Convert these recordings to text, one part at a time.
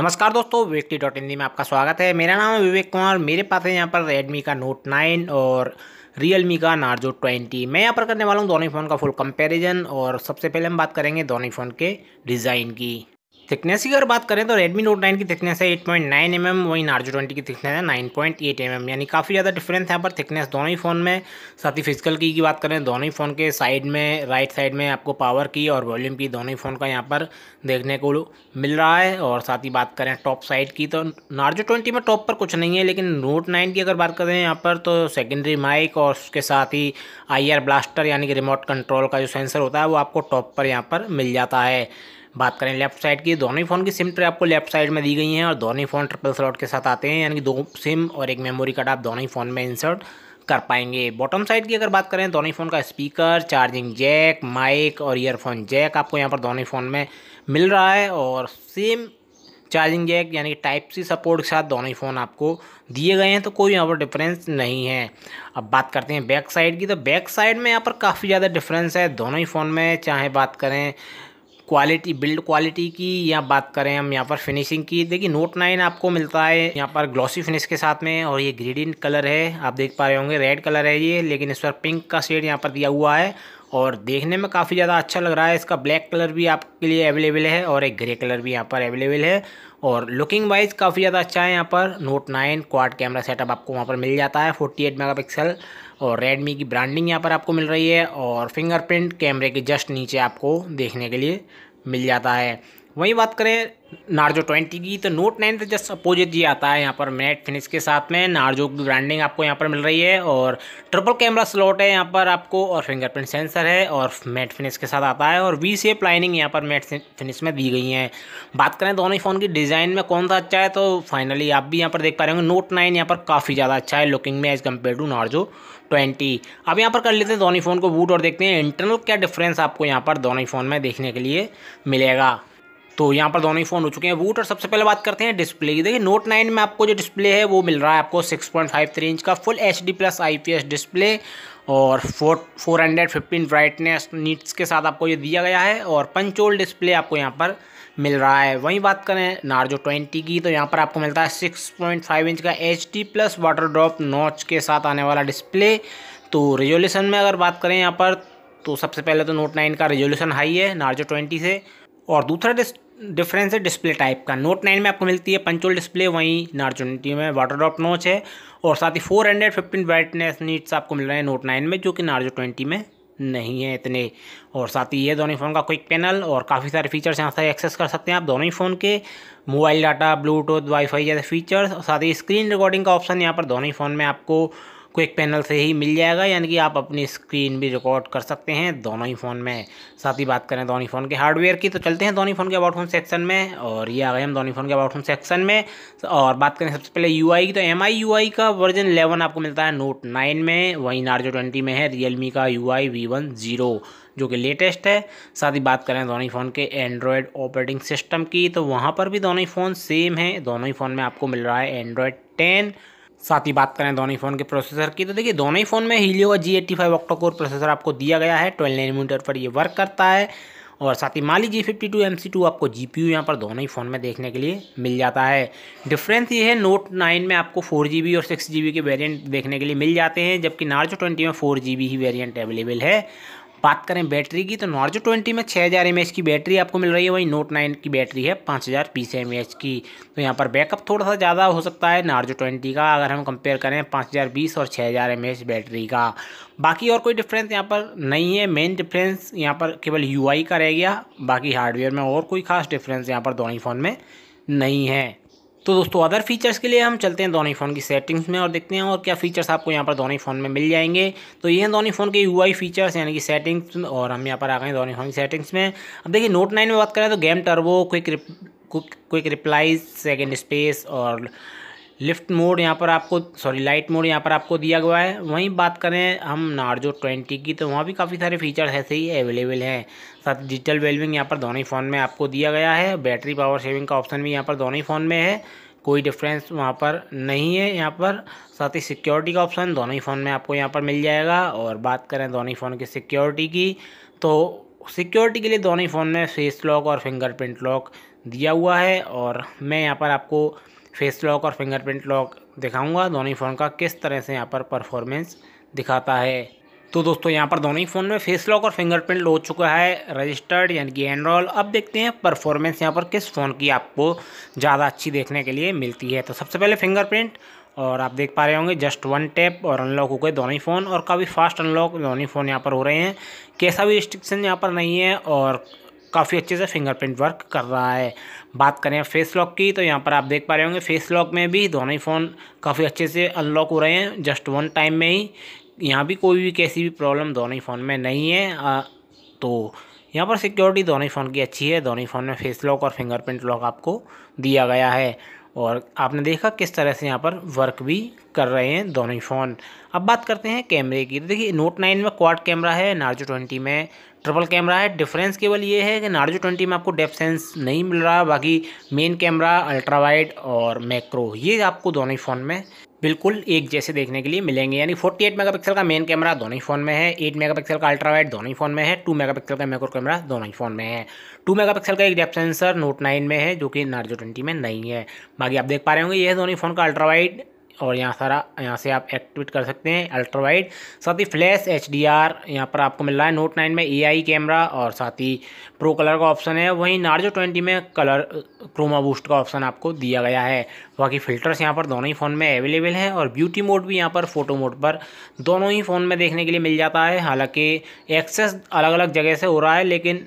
नमस्कार दोस्तों विवेकटी डॉट हिंदी में आपका स्वागत है मेरा नाम है विवेक कुमार मेरे पास है यहाँ पर रेडमी का नोट नाइन और रियलमी का नार्जो ट्वेंटी मैं यहाँ पर करने वाला हूँ दोनों फ़ोन का फुल कंपैरिजन और सबसे पहले हम बात करेंगे दोनों फ़ोन के डिज़ाइन की थिकनेस की अगर बात करें तो Redmi Note 9 की थिकनेस है 8.9 पॉइंट mm, वहीं नार्जो 20 की थिकनेस है 9.8 पॉइंट mm, यानी काफ़ी ज़्यादा डिफरेंस है यहाँ पर थिकनेस दोनों ही फ़ोन में साथ ही फिजिकल की की बात करें दोनों ही फ़ोन के साइड में राइट साइड में आपको पावर की और वॉल्यूम की दोनों ही फ़ोन का यहाँ पर देखने को मिल रहा है और साथ ही बात करें टॉप साइड की तो नार्जो ट्वेंटी में टॉप पर कुछ नहीं है लेकिन नोट नाइन की अगर बात करें यहाँ पर तो सेकेंडरी माइक और उसके साथ ही आई ब्लास्टर यानी कि रिमोट कंट्रोल का जो सेंसर होता है वो आपको टॉप पर यहाँ पर मिल जाता है बात करें लेफ्ट साइड की दोनों ही फ़ोन की सिम ट्रे आपको लेफ्ट साइड में दी गई हैं और दोनों ही फ़ोन ट्रिपल स्लॉट के साथ आते हैं यानी कि दो सिम और एक मेमोरी कार्ड आप दोनों ही फ़ोन में इंसर्ट कर पाएंगे बॉटम साइड की अगर बात करें दोनों ही फ़ोन का स्पीकर चार्जिंग जैक माइक और ईयरफोन जैक आपको यहाँ पर दोनों ही फ़ोन में मिल रहा है और सेम चार्जिंग जैक यानी कि टाइप सी सपोर्ट के साथ दोनों ही फ़ोन आपको दिए गए हैं तो कोई यहाँ पर डिफरेंस नहीं है अब बात करते हैं बैक साइड की तो बैक साइड में यहाँ पर काफ़ी ज़्यादा डिफरेंस है दोनों ही फ़ोन में चाहे बात करें क्वालिटी बिल्ड क्वालिटी की या बात करें हम यहाँ पर फिनिशिंग की देखिए नोट नाइन आपको मिलता है यहाँ पर ग्लॉसी फिनिश के साथ में और ये ग्रीडिन कलर है आप देख पा रहे होंगे रेड कलर है ये लेकिन इस पर पिंक का शेड यहाँ पर दिया हुआ है और देखने में काफ़ी ज़्यादा अच्छा लग रहा है इसका ब्लैक कलर भी आपके लिए अवेलेबल है और एक ग्रे कलर भी यहाँ पर अवेलेबल है और लुकिंग वाइज काफ़ी ज़्यादा अच्छा है यहाँ पर Note nine quad camera setup आपको वहाँ पर मिल जाता है फोर्टी एट पिक्सल और रेडमी की ब्रांडिंग यहाँ पर आपको मिल रही है और फिंगरप्रिंट कैमरे के जस्ट नीचे आपको देखने के लिए मिल जाता है वहीं बात करें नार्जो 20 की तो नोट 9 तो जस्ट अपोजिट ये आता है यहाँ पर मैट फिनिश के साथ में नार्जो की ब्रांडिंग आपको यहाँ पर मिल रही है और ट्रिपल कैमरा स्लॉट है यहाँ पर आपको और फिंगरप्रिंट सेंसर है और मैट फिनिश के साथ आता है और वी सेप लाइनिंग यहाँ पर मैट फिनिश में दी गई है बात करें दोनों ही फ़ोन की डिज़ाइन में कौन सा अच्छा है तो फाइनली आप भी यहाँ पर देख पा रहे होंगे नोट नाइन यहाँ पर काफ़ी ज़्यादा अच्छा है लुकिंग में as compared to Narzo twenty अब यहाँ पर कर लेते हैं दोनों फ़ोन को बूट और देखते हैं इंटरनल क्या डिफरेंस आपको यहाँ पर दोनों फ़ोन में देखने के लिए मिलेगा तो यहाँ पर दोनों ही फ़ोन हो चुके हैं बूट और सबसे पहले बात करते हैं डिस्प्ले की देखिए नोट नाइन में आपको जो डिस्प्ले है वो मिल रहा है आपको 6.53 इंच का full H D plus I P S display और four four hundred fifteen brightness nits के साथ आपको ये दिया गया है और पंचोल डिस्प्ले आपको यहाँ पर मिल रहा है वहीं बात करें नार्जो ट्वेंटी की तो यहाँ पर आपको मिलता है सिक्स पॉइंट फाइव इंच का H D plus water drop notch के साथ आने वाला डिस्प्ले तो रेजोल्यूशन में अगर बात करें यहाँ पर तो सबसे पहले तो नोट नाइन का रेजोल्यूशन हाई है नार्जो ट्वेंटी से और दूसरा डिफरेंस है डिस्प्ले टाइप का नोट नाइन में आपको मिलती है पंचोल डिस्प्ले वहीं नार्जो ट्वेंटी में वाटर ड्रॉप नोच है और साथ ही four hundred fifteen brightness nits आपको मिल रहे हैं नोट नाइन में जो कि नार्जो ट्वेंटी में नहीं है इतने और साथ ही ये दोनों फ़ोन का क्विक पैनल और काफ़ी सारे फीचर्स यहाँ से एक्सेस कर सकते हैं आप दोनों ही फ़ोन के मोबाइल डाटा ब्लूटूथ वाईफाई जैसे फीचर्स और साथ ही स्क्रीन रिकॉर्डिंग का ऑप्शन यहाँ पर दोनों ही फ़ोन में आपको क्विक पैनल से ही मिल जाएगा यानी कि आप अपनी स्क्रीन भी रिकॉर्ड कर सकते हैं दोनों ही फ़ोन में साथ ही बात करें दोनों फ़ोन के हार्डवेयर की तो चलते हैं दोनों फ़ोन के अबाउट फोन सेक्शन में और ये आ गए हम दोनों फ़ोन के अबाउट फोन सेक्शन में और बात करें सबसे पहले यू की तो एम आई का वर्जन एलेवन आपको मिलता है नोट नाइन में वहीं नार्जो ट्वेंटी में है रियलमी का U I V one zero जो कि लेटेस्ट है साथ ही बात करें दोनों ही फ़ोन के एंड्रॉयड ऑपरेटिंग सिस्टम की तो वहाँ पर भी दोनों ही फ़ोन सेम है दोनों ही फ़ोन में आपको मिल रहा है एंड्रॉयड टेन साथ ही बात करें दोनों ही फ़ोन के प्रोसेसर की तो देखिए दोनों ही फ़ोन में हीलियो का G eighty five octacore processor आपको दिया गया है ट्वेल्व मीटर पर ये वर्क करता है और साथ ही Mali G fifty two M C two आपको जी पी यू यहाँ पर दोनों ही फ़ोन में देखने के लिए मिल जाता है डिफरेंस ये है नोट नाइन में आपको फोर जी बी और सिक्स जी बी के वेरियंट देखने के लिए मिल जाते हैं जबकि नार्जो ट्वेंटी में फोर जी बी ही वेरियंट अवेलेबल है बात करें बैटरी की तो नॉर्जो ट्वेंटी में छः हज़ार एम की बैटरी आपको मिल रही है वहीं नोट नाइन की बैटरी है पाँच हज़ार बीस एम की तो यहाँ पर बैकअप थोड़ा सा ज़्यादा हो सकता है नॉर्जो ट्वेंटी का अगर हम कंपेयर करें पाँच हज़ार बीस और छः हज़ार एम बैटरी का बाकी और कोई डिफरेंस यहाँ पर नहीं है मेन डिफरेंस यहाँ पर केवल यू का रह गया बाकी हार्डवेयर में और कोई खास डिफरेंस यहाँ पर दोनों फ़ोन में नहीं है तो दोस्तों अदर फीचर्स के लिए हम चलते हैं दोनों फ़ोन की सेटिंग्स में और देखते हैं और क्या फीचर्स आपको यहाँ पर दोनों फ़ोन में मिल जाएंगे तो ये हैं दोनों फ़ोन के यूआई फीचर्स यानी कि सेटिंग्स और हम यहाँ पर आ गए दोनों फ़ोन की सेटिंग्स में अब देखिए नोट नाइन में बात करें तो game turbo quick quick replies second space और लिफ्ट मोड यहाँ पर आपको सॉरी लाइट मोड यहाँ पर आपको दिया हुआ है वहीं बात करें हम नार्जो ट्वेंटी की तो वहाँ भी काफ़ी सारे फीचर ऐसे ही अवेलेबल हैं साथ डिजिटल वेलविंग यहाँ पर दोनों ही फ़ोन में आपको दिया गया है बैटरी पावर सेविंग का ऑप्शन भी यहाँ पर दोनों ही फ़ोन में है कोई डिफरेंस वहाँ पर नहीं है यहाँ पर साथ ही सिक्योरिटी का ऑप्शन दोनों ही फ़ोन में आपको यहाँ पर मिल जाएगा और बात करें दोनों ही फ़ोन की सिक्योरिटी की तो सिक्योरिटी के लिए दोनों ही फ़ोन में फेस लॉक और फिंगरप्रिंट लॉक दिया हुआ है और मैं यहाँ पर आपको फेस लॉक और फिंगरप्रिंट लॉक दिखाऊंगा दोनों ही फ़ोन का किस तरह से यहाँ पर परफॉर्मेंस दिखाता है तो दोस्तों यहाँ पर दोनों ही फ़ोन में फेस लॉक और फिंगरप्रिंट लो चुका है रजिस्टर्ड यानी कि एनरोल अब देखते हैं परफॉर्मेंस यहाँ पर किस फ़ोन की आपको ज़्यादा अच्छी देखने के लिए मिलती है तो सबसे पहले फिंगरप्रिंट और आप देख पा रहे होंगे जस्ट वन टैप और अनलॉक हो गए दोनों ही फ़ोन और काफ़ी फास्ट अनलॉक दोनों ही फ़ोन यहाँ पर हो रहे हैं कैसा भी रिस्ट्रिक्शन यहाँ पर नहीं है और काफ़ी अच्छे से फिंगरप्रिंट वर्क कर रहा है बात करें फेस लॉक की तो यहाँ पर आप देख पा रहे होंगे फेस लॉक में भी दोनों ही फ़ोन काफ़ी अच्छे से अनलॉक हो रहे हैं जस्ट वन टाइम में ही यहाँ भी कोई भी कैसी भी प्रॉब्लम दोनों ही फ़ोन में नहीं है आ, तो यहाँ पर सिक्योरिटी दोनों ही फ़ोन की अच्छी है दोनों ही फ़ोन में फेस लॉक और फिंगरप्रिंट लॉक आपको दिया गया है और आपने देखा किस तरह से यहाँ पर वर्क भी कर रहे हैं दोनों ही फ़ोन अब बात करते हैं कैमरे की तो देखिए नोट नाइन में क्वाड कैमरा है नार्जो ट्वेंटी में ट्रिपल कैमरा है डिफरेंस केवल ये है कि नार्जो ट्वेंटी में आपको डेप सेंस नहीं मिल रहा बाकी मेन कैमरा अल्ट्रा वाइड और मैक्रो ये आपको दोनों ही फ़ोन में बिल्कुल एक जैसे देखने के लिए मिलेंगे यानी 48 मेगापिक्सल का मेन कैमरा दोनों ही फ़ोन में है 8 मेगापिक्सल का अल्ट्रा वाइड दोनों ही फ़ोन में है 2 मेगापिक्सल का मैक्रो कैमरा दोनों ही फ़ोन में है 2 मेगापिक्सल का एक डेप सेंसर नोट 9 में है जो कि नार्जो 20 में नहीं है बाकी आप देख पा रहे होंगे ये दोनों ही फ़ोन का अल्ट्रा वाइड और यहाँ सारा यहाँ से आप एक्टिवेट कर सकते हैं अल्ट्रा वाइड साथ ही फ्लैश एच डी आर यहाँ पर आपको मिल रहा है नोट नाइन में ए आई कैमरा और साथ ही प्रो कलर का ऑप्शन है वहीं नार्जो ट्वेंटी में कलर क्रोमा बूस्ट का ऑप्शन आपको दिया गया है बाकी फ़िल्टर्स यहाँ पर दोनों ही फ़ोन में अवेलेबल हैं और ब्यूटी मोड भी यहाँ पर फ़ोटो मोड पर दोनों ही फ़ोन में देखने के लिए मिल जाता है हालाँकि एक्सेस अलग अलग जगह से हो रहा है लेकिन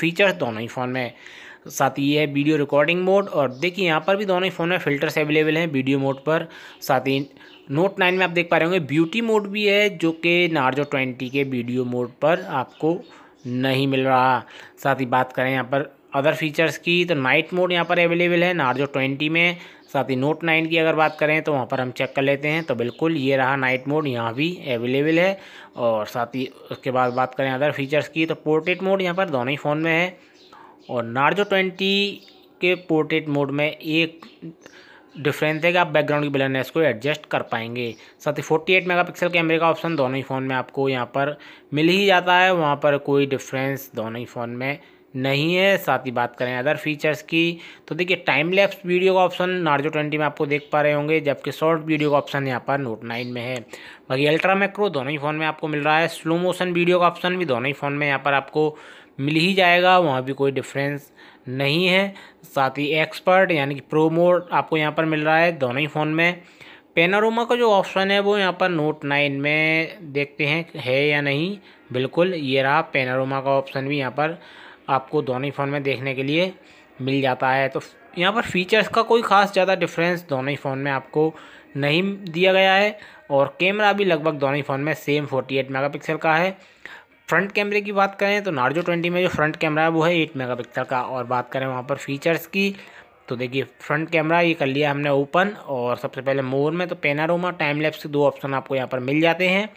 फीचर्स दोनों ही फ़ोन में साथ ही ये है वीडियो रिकॉर्डिंग मोड और देखिए यहाँ पर भी दोनों ही फ़ोन में फ़िल्टर्स अवेलेबल हैं वीडियो मोड पर साथ ही नोट नाइन में आप देख पा रहे होंगे ब्यूटी मोड भी है जो कि नार्जो ट्वेंटी के वीडियो मोड पर आपको नहीं मिल रहा साथ ही बात करें यहाँ पर अदर फीचर्स की तो नाइट मोड यहाँ पर अवेलेबल है नार्जो ट्वेंटी में साथ ही नोट नाइन की अगर बात करें तो वहाँ पर हम चेक कर लेते हैं तो बिल्कुल ये रहा नाइट मोड यहाँ भी अवेलेबल है और साथ ही उसके बाद बात करें अदर फीचर्स की तो पोर्ट्रेट मोड यहाँ पर दोनों ही फ़ोन में है और नार्जो ट्वेंटी के पोर्ट्रेट मोड में एक डिफरेंस है कि आप बैकग्राउंड की ब्लरनेस को एडजस्ट कर पाएंगे साथ ही फोर्टी एट मेगा पिक्सल कैमरे का ऑप्शन दोनों ही फ़ोन में आपको यहाँ पर मिल ही जाता है वहाँ पर कोई डिफरेंस दोनों ही फ़ोन में नहीं है साथ ही बात करें अदर फीचर्स की तो देखिए टाइम लैप्स वीडियो का ऑप्शन नार्जो ट्वेंटी में आपको देख पा रहे होंगे जबकि शॉर्ट वीडियो का ऑप्शन यहाँ पर नोट नाइन में है बाकी अल्ट्रा मैक्रो दोनों ही फ़ोन में आपको मिल रहा है स्लो मोशन वीडियो का ऑप्शन भी दोनों ही फ़ोन में यहाँ पर आपको मिल ही जाएगा वहाँ भी कोई डिफरेंस नहीं है साथ ही एक्सपर्ट यानी कि प्रो मोड आपको यहाँ पर मिल रहा है दोनों ही फ़ोन में पेनारोमा का जो ऑप्शन है वो यहाँ पर नोट नाइन में देखते हैं है या नहीं बिल्कुल ये रहा पेनारोमा का ऑप्शन भी यहाँ पर आपको दोनों ही फ़ोन में देखने के लिए मिल जाता है तो यहाँ पर फीचर्स का कोई ख़ास ज़्यादा डिफरेंस दोनों ही फ़ोन में आपको नहीं दिया गया है और कैमरा भी लगभग दोनों ही फ़ोन में सेम 48 मेगापिक्सल का है फ्रंट कैमरे की बात करें तो नार्जो ट्वेंटी में जो फ्रंट कैमरा है वो है एट मेगापिक्सल का और बात करें वहाँ पर फीचर्स की तो देखिए फ्रंट कैमरा ये कर लिया हमने ओपन और सबसे पहले मोर में तो पेनारोमा टाइम लैप्स के दो ऑप्शन आपको यहाँ पर मिल जाते हैं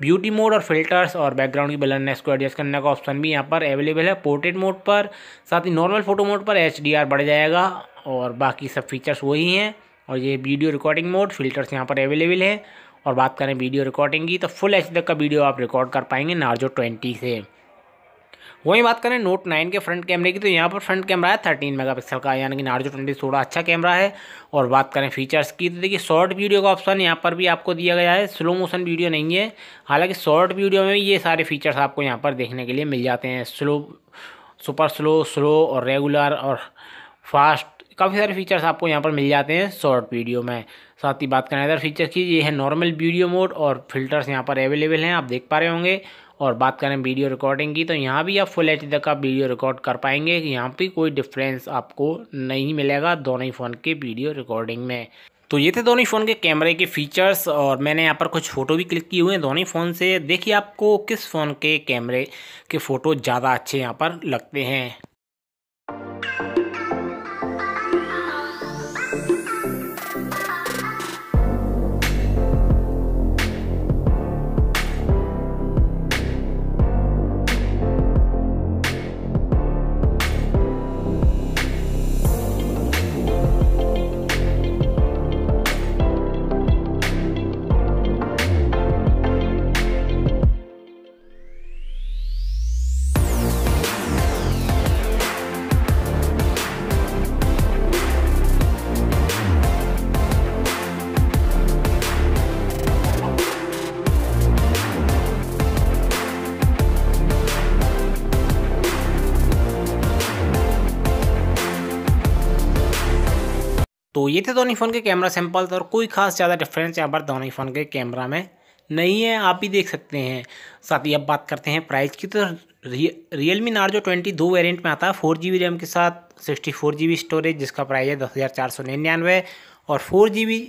ब्यूटी मोड और फिल्टर्स और बैकग्राउंड की ब्लरनेस को एडजस्ट करने का ऑप्शन भी यहाँ पर अवेलेबल है पोर्ट्रेट मोड पर साथ ही नॉर्मल फोटो मोड पर एच बढ़ जाएगा और बाकी सब फीचर्स वही हैं और ये वीडियो रिकॉर्डिंग मोड फिल्टर्स यहाँ पर अवेलेबल है और बात करें वीडियो रिकॉर्डिंग की तो फुल एच का वीडियो आप रिकॉर्ड कर पाएंगे नार्जो ट्वेंटी से वहीं बात करें नोट नाइन के फ्रंट कैमरे की तो यहाँ पर फ्रंट कैमरा है थर्टीन मेगापिक्सल का यानी कि नार्जो ट्वेंटी थोड़ा अच्छा कैमरा है और बात करें फीचर्स की तो देखिए शॉर्ट वीडियो का ऑप्शन यहाँ पर भी आपको दिया गया है स्लो मोशन वीडियो नहीं है हालांकि शॉर्ट वीडियो में ये सारे फीचर्स आपको यहाँ पर देखने के लिए मिल जाते हैं स्लो सुपर स्लो स्लो और रेगुलर और फास्ट काफ़ी सारे फीचर्स आपको यहाँ पर मिल जाते हैं शॉर्ट वीडियो में साथ ही बात करें अदर फीचर की ये है नॉर्मल वीडियो मोड और फिल्टर्स यहाँ पर अवेलेबल हैं आप देख पा रहे होंगे और बात करें वीडियो रिकॉर्डिंग की तो यहाँ भी आप फुल एच तक का वीडियो रिकॉर्ड कर पाएंगे यहाँ पर कोई डिफरेंस आपको नहीं मिलेगा दोनों ही फ़ोन के वीडियो रिकॉर्डिंग में तो ये थे दोनों ही फ़ोन के कैमरे के फीचर्स और मैंने यहाँ पर कुछ फ़ोटो भी क्लिक किए हुए हैं दोनों ही फ़ोन से देखिए आपको किस फ़ोन के कैमरे के फ़ोटो ज़्यादा अच्छे यहाँ पर लगते हैं तो ये थे दोनों फ़ोन के कैमरा सैम्पल्स और कोई खास ज़्यादा डिफरेंस यहाँ पर दोनों फ़ोन के कैमरा में नहीं है आप भी देख सकते हैं साथ ही अब बात करते हैं प्राइस की तो रियल मी नार्जो ट्वेंटी दो वेरियंट में आता है फोर जी बी रैम के साथ sixty four G B storage जिसका प्राइस है दस हज़ार चार सौ निन्यानवे और फोर जी बी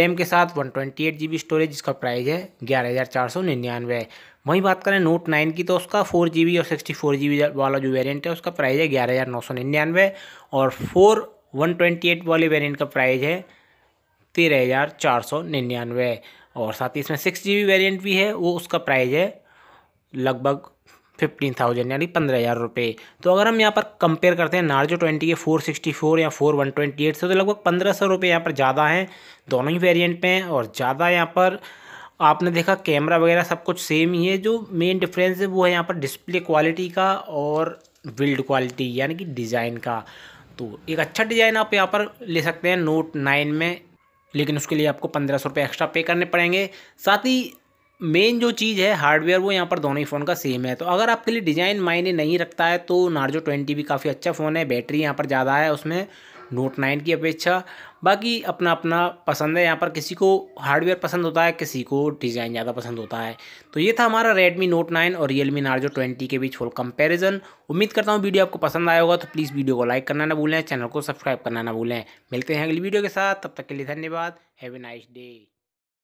रैम के साथ one twenty eight G B storage जिसका प्राइस है ग्यारह हज़ार चार सौ निन्यानवे वहीं बात करें नोट नाइन की तो उसका फोर जी बी और सिक्सटी फोर जी बी वाला जो वेरियंट है उसका प्राइज़ है ग्यारह हज़ार नौ सौ निन्यानवे और फोर वन ट्वेंटी एट वाले वेरियंट का प्राइस है तेरह हज़ार चार सौ निन्यानवे और साथ ही इसमें सिक्स जी बी वेरियंट भी है वो उसका प्राइस है लगभग फिफ्टीन थाउजेंड यानी पंद्रह हज़ार रुपये तो अगर हम यहाँ पर कंपेयर करते हैं नार्जो ट्वेंटी के फोर सिक्सटी फोर या फोर वन ट्वेंटी एट से तो लगभग पंद्रह सौ रुपये यहाँ पर ज़्यादा हैं दोनों ही वेरिएंट पर हैं और ज़्यादा यहाँ पर आपने देखा कैमरा वगैरह सब कुछ सेम ही है जो मेन डिफरेंस है वो है यहाँ पर डिस्प्ले क्वालिटी का और बिल्ड क्वालिटी यानी कि डिज़ाइन का तो एक अच्छा डिज़ाइन आप यहाँ पर ले सकते हैं नोट नाइन में लेकिन उसके लिए आपको पंद्रह सौ रुपये एक्स्ट्रा पे करने पड़ेंगे साथ ही मेन जो चीज़ है हार्डवेयर वो यहाँ पर दोनों ही फ़ोन का सेम है तो अगर आपके लिए डिज़ाइन मायने नहीं रखता है तो नार्जो ट्वेंटी भी काफ़ी अच्छा फ़ोन है बैटरी यहाँ पर ज़्यादा है उसमें नोट नाइन की अपेक्षा बाकी अपना अपना पसंद है यहाँ पर किसी को हार्डवेयर पसंद होता है किसी को डिज़ाइन ज़्यादा पसंद होता है तो ये था हमारा रेडमी नोट नाइन और रियलमी नार्जो ट्वेंटी के बीच फुल कंपैरिजन उम्मीद करता हूँ वीडियो आपको पसंद आया होगा तो प्लीज़ वीडियो को लाइक करना ना भूलें चैनल को सब्सक्राइब करना ना भूलें मिलते हैं अगली वीडियो के साथ तब तक के लिए धन्यवाद हैवे नाइस डे